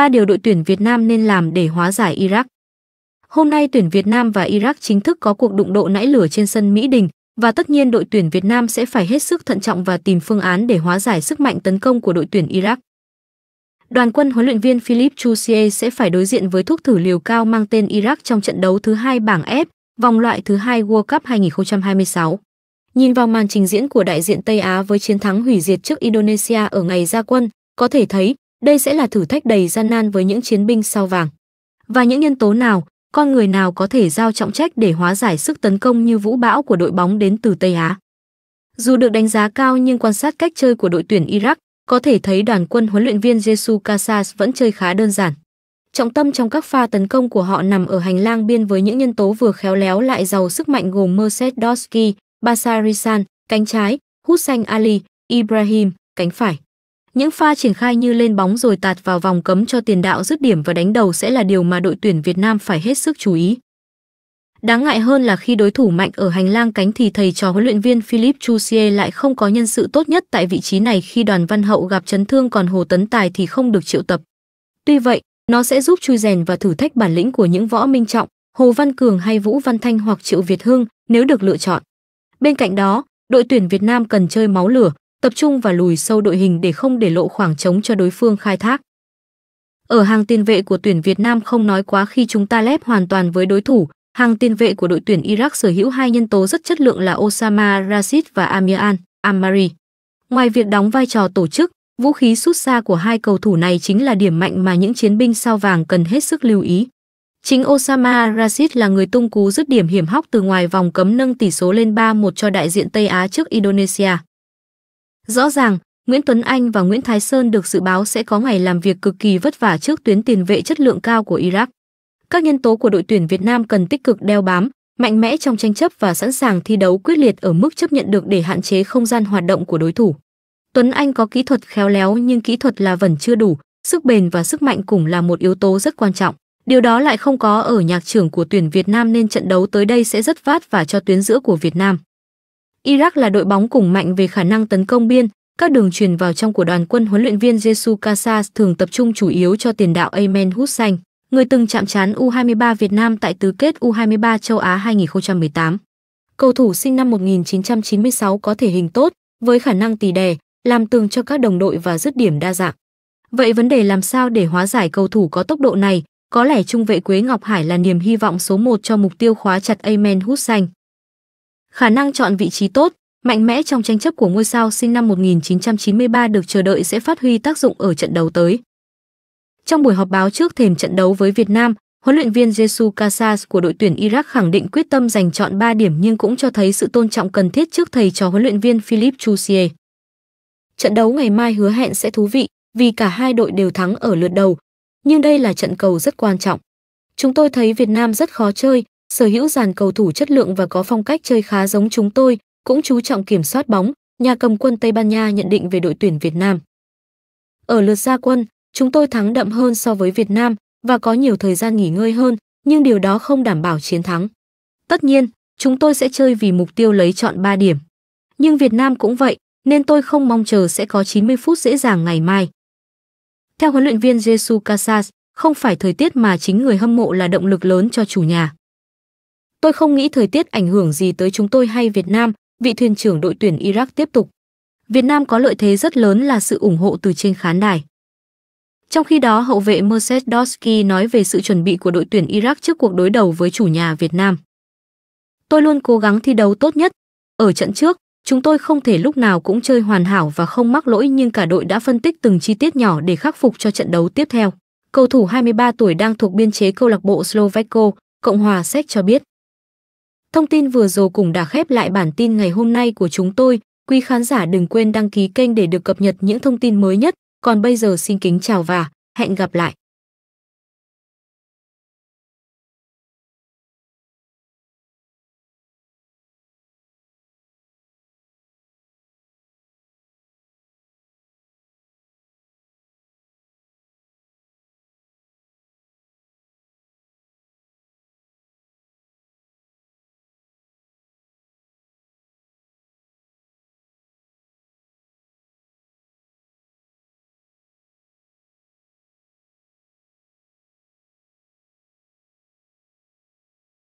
ba điều đội tuyển Việt Nam nên làm để hóa giải Iraq. Hôm nay tuyển Việt Nam và Iraq chính thức có cuộc đụng độ nãy lửa trên sân Mỹ Đình và tất nhiên đội tuyển Việt Nam sẽ phải hết sức thận trọng và tìm phương án để hóa giải sức mạnh tấn công của đội tuyển Iraq. Đoàn quân huấn luyện viên Philip Chusie sẽ phải đối diện với thuốc thử liều cao mang tên Iraq trong trận đấu thứ hai bảng F, vòng loại thứ hai World Cup 2026. Nhìn vào màn trình diễn của đại diện Tây Á với chiến thắng hủy diệt trước Indonesia ở ngày ra quân, có thể thấy đây sẽ là thử thách đầy gian nan với những chiến binh sao vàng. Và những nhân tố nào, con người nào có thể giao trọng trách để hóa giải sức tấn công như vũ bão của đội bóng đến từ Tây Á. Dù được đánh giá cao nhưng quan sát cách chơi của đội tuyển Iraq, có thể thấy đoàn quân huấn luyện viên jesu Casas vẫn chơi khá đơn giản. Trọng tâm trong các pha tấn công của họ nằm ở hành lang biên với những nhân tố vừa khéo léo lại giàu sức mạnh gồm Mercedes dosky Basarisan, cánh trái, Hussein Ali, Ibrahim, cánh phải. Những pha triển khai như lên bóng rồi tạt vào vòng cấm cho tiền đạo dứt điểm và đánh đầu sẽ là điều mà đội tuyển Việt Nam phải hết sức chú ý. Đáng ngại hơn là khi đối thủ mạnh ở hành lang cánh thì thầy trò huấn luyện viên Philip Chusie lại không có nhân sự tốt nhất tại vị trí này khi đoàn văn hậu gặp chấn thương còn Hồ Tấn Tài thì không được triệu tập. Tuy vậy, nó sẽ giúp chui rèn và thử thách bản lĩnh của những võ minh trọng, Hồ Văn Cường hay Vũ Văn Thanh hoặc Triệu Việt Hương nếu được lựa chọn. Bên cạnh đó, đội tuyển Việt Nam cần chơi máu lửa, tập trung và lùi sâu đội hình để không để lộ khoảng trống cho đối phương khai thác. Ở hàng tiền vệ của tuyển Việt Nam không nói quá khi chúng ta lép hoàn toàn với đối thủ, hàng tiền vệ của đội tuyển Iraq sở hữu hai nhân tố rất chất lượng là Osama Rashid và Amir Al Amari. Ngoài việc đóng vai trò tổ chức, vũ khí sút xa của hai cầu thủ này chính là điểm mạnh mà những chiến binh sao vàng cần hết sức lưu ý. Chính Osama Rashid là người tung cú dứt điểm hiểm hóc từ ngoài vòng cấm nâng tỷ số lên 3-1 cho đại diện Tây Á trước Indonesia. Rõ ràng, Nguyễn Tuấn Anh và Nguyễn Thái Sơn được dự báo sẽ có ngày làm việc cực kỳ vất vả trước tuyến tiền vệ chất lượng cao của Iraq. Các nhân tố của đội tuyển Việt Nam cần tích cực đeo bám, mạnh mẽ trong tranh chấp và sẵn sàng thi đấu quyết liệt ở mức chấp nhận được để hạn chế không gian hoạt động của đối thủ. Tuấn Anh có kỹ thuật khéo léo nhưng kỹ thuật là vẫn chưa đủ, sức bền và sức mạnh cũng là một yếu tố rất quan trọng. Điều đó lại không có ở nhạc trưởng của tuyển Việt Nam nên trận đấu tới đây sẽ rất vát và cho tuyến giữa của Việt Nam. Iraq là đội bóng cùng mạnh về khả năng tấn công biên, các đường truyền vào trong của đoàn quân huấn luyện viên Jesu Casas thường tập trung chủ yếu cho tiền đạo Amen Hussein, người từng chạm trán U23 Việt Nam tại tứ kết U23 châu Á 2018. Cầu thủ sinh năm 1996 có thể hình tốt, với khả năng tì đè, làm tường cho các đồng đội và dứt điểm đa dạng. Vậy vấn đề làm sao để hóa giải cầu thủ có tốc độ này, có lẽ trung vệ Quế Ngọc Hải là niềm hy vọng số 1 cho mục tiêu khóa chặt Amen Hussein. Khả năng chọn vị trí tốt, mạnh mẽ trong tranh chấp của ngôi sao sinh năm 1993 được chờ đợi sẽ phát huy tác dụng ở trận đấu tới. Trong buổi họp báo trước thềm trận đấu với Việt Nam, huấn luyện viên Jesu Casas của đội tuyển Iraq khẳng định quyết tâm giành chọn 3 điểm nhưng cũng cho thấy sự tôn trọng cần thiết trước thầy trò huấn luyện viên Philip Chusier. Trận đấu ngày mai hứa hẹn sẽ thú vị vì cả hai đội đều thắng ở lượt đầu, nhưng đây là trận cầu rất quan trọng. Chúng tôi thấy Việt Nam rất khó chơi, sở hữu dàn cầu thủ chất lượng và có phong cách chơi khá giống chúng tôi, cũng chú trọng kiểm soát bóng, nhà cầm quân Tây Ban Nha nhận định về đội tuyển Việt Nam. Ở lượt gia quân, chúng tôi thắng đậm hơn so với Việt Nam và có nhiều thời gian nghỉ ngơi hơn, nhưng điều đó không đảm bảo chiến thắng. Tất nhiên, chúng tôi sẽ chơi vì mục tiêu lấy chọn 3 điểm. Nhưng Việt Nam cũng vậy, nên tôi không mong chờ sẽ có 90 phút dễ dàng ngày mai. Theo huấn luyện viên Jesus Casas, không phải thời tiết mà chính người hâm mộ là động lực lớn cho chủ nhà. Tôi không nghĩ thời tiết ảnh hưởng gì tới chúng tôi hay Việt Nam, vị thuyền trưởng đội tuyển Iraq tiếp tục. Việt Nam có lợi thế rất lớn là sự ủng hộ từ trên khán đài. Trong khi đó, hậu vệ Mercedes Dorsky nói về sự chuẩn bị của đội tuyển Iraq trước cuộc đối đầu với chủ nhà Việt Nam. Tôi luôn cố gắng thi đấu tốt nhất. Ở trận trước, chúng tôi không thể lúc nào cũng chơi hoàn hảo và không mắc lỗi nhưng cả đội đã phân tích từng chi tiết nhỏ để khắc phục cho trận đấu tiếp theo. Cầu thủ 23 tuổi đang thuộc biên chế câu lạc bộ Slovacco, Cộng hòa Séc cho biết. Thông tin vừa rồi cũng đã khép lại bản tin ngày hôm nay của chúng tôi. Quý khán giả đừng quên đăng ký kênh để được cập nhật những thông tin mới nhất. Còn bây giờ xin kính chào và hẹn gặp lại.